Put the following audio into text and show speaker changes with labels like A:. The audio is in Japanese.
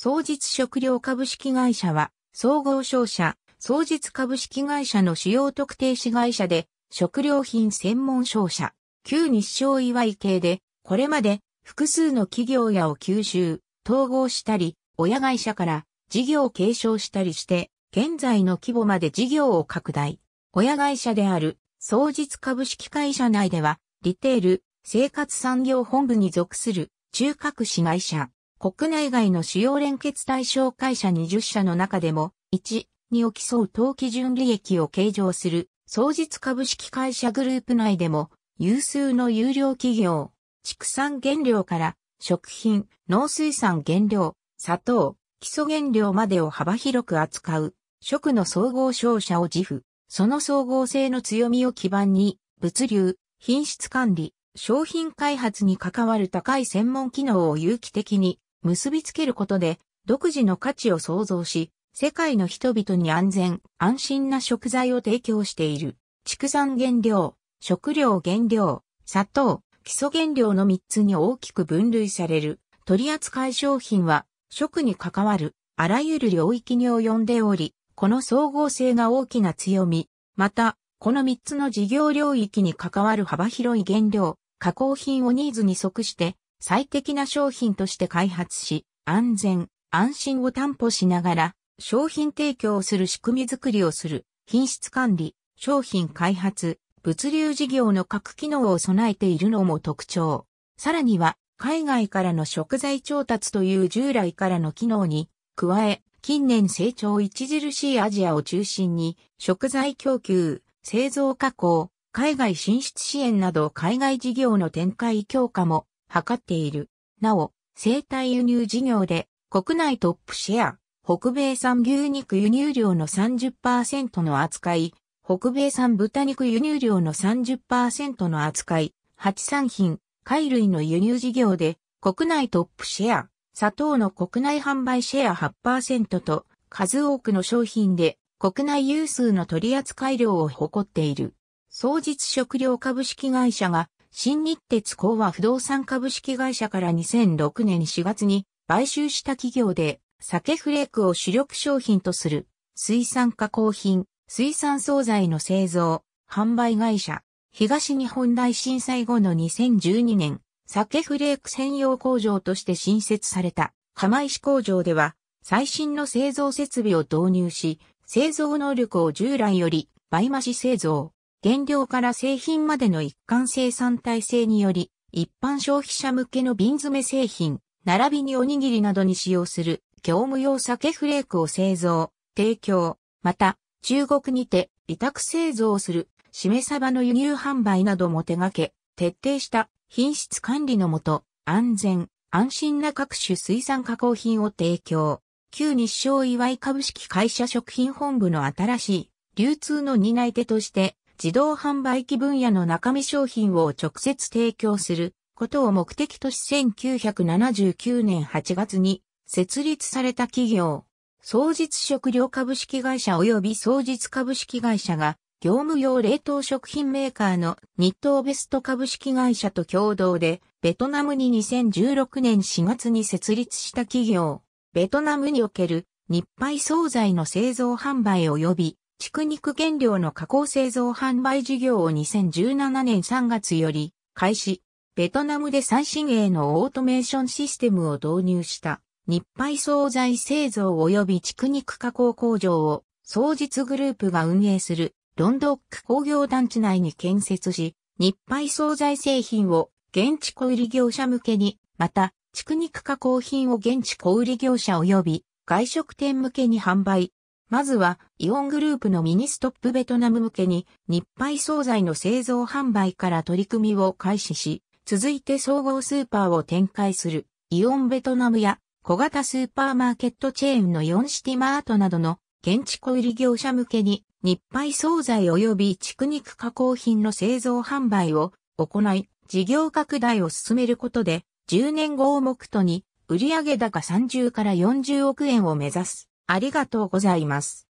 A: 創実食料株式会社は、総合商社、創実株式会社の主要特定子会社で、食料品専門商社、旧日商祝い系で、これまで複数の企業やを吸収、統合したり、親会社から事業を継承したりして、現在の規模まで事業を拡大。親会社である、創実株式会社内では、リテール、生活産業本部に属する中核市会社、国内外の主要連結対象会社20社の中でも、1、にを競う当期準利益を計上する、創実株式会社グループ内でも、有数の有料企業、畜産原料から食品、農水産原料、砂糖、基礎原料までを幅広く扱う、食の総合商社を自負。その総合性の強みを基盤に、物流、品質管理、商品開発に関わる高い専門機能を有機的に結びつけることで、独自の価値を創造し、世界の人々に安全、安心な食材を提供している。畜産原料、食料原料、砂糖、基礎原料の3つに大きく分類される。取扱い商品は、食に関わる、あらゆる領域に及んでおり、この総合性が大きな強み。また、この3つの事業領域に関わる幅広い原料、加工品をニーズに即して、最適な商品として開発し、安全、安心を担保しながら、商品提供をする仕組みづくりをする、品質管理、商品開発、物流事業の各機能を備えているのも特徴。さらには、海外からの食材調達という従来からの機能に、加え、近年成長著しいアジアを中心に、食材供給、製造加工、海外進出支援など海外事業の展開強化も図っている。なお、生体輸入事業で国内トップシェア、北米産牛肉輸入量の30%の扱い、北米産豚肉輸入量の30%の扱い、8産品、貝類の輸入事業で国内トップシェア、砂糖の国内販売シェア8%と数多くの商品で国内有数の取扱量を誇っている。創実食料株式会社が新日鉄工は不動産株式会社から2006年4月に買収した企業で、酒フレークを主力商品とする、水産加工品、水産惣菜の製造、販売会社、東日本大震災後の2012年、酒フレーク専用工場として新設された、釜石工場では、最新の製造設備を導入し、製造能力を従来より倍増し製造、原料から製品までの一貫生産体制により、一般消費者向けの瓶詰め製品、並びにおにぎりなどに使用する業務用酒フレークを製造、提供、また中国にて委託製造するしめ鯖の輸入販売なども手掛け、徹底した品質管理のもと、安全、安心な各種水産加工品を提供。旧日照祝い株式会社食品本部の新しい流通の担い手として自動販売機分野の中身商品を直接提供することを目的とし1979年8月に設立された企業、創日食料株式会社及び創日株式会社が業務用冷凍食品メーカーの日東ベスト株式会社と共同で、ベトナムに2016年4月に設立した企業、ベトナムにおける日配惣菜の製造販売及び畜肉原料の加工製造販売事業を2017年3月より開始、ベトナムで最新鋭のオートメーションシステムを導入した日配惣菜製造及び畜肉加工工場を創実グループが運営するロンドック工業団地内に建設し、日配惣菜製品を現地小売業者向けに、また、畜肉加工品を現地小売業者及び外食店向けに販売、まずは、イオングループのミニストップベトナム向けに、日配惣菜の製造販売から取り組みを開始し、続いて総合スーパーを展開する、イオンベトナムや、小型スーパーマーケットチェーンのヨンシティマートなどの、現地小売業者向けに、日配惣菜及び畜肉加工品の製造販売を行い、事業拡大を進めることで、10年後を目途に、売上高30から40億円を目指す。ありがとうございます。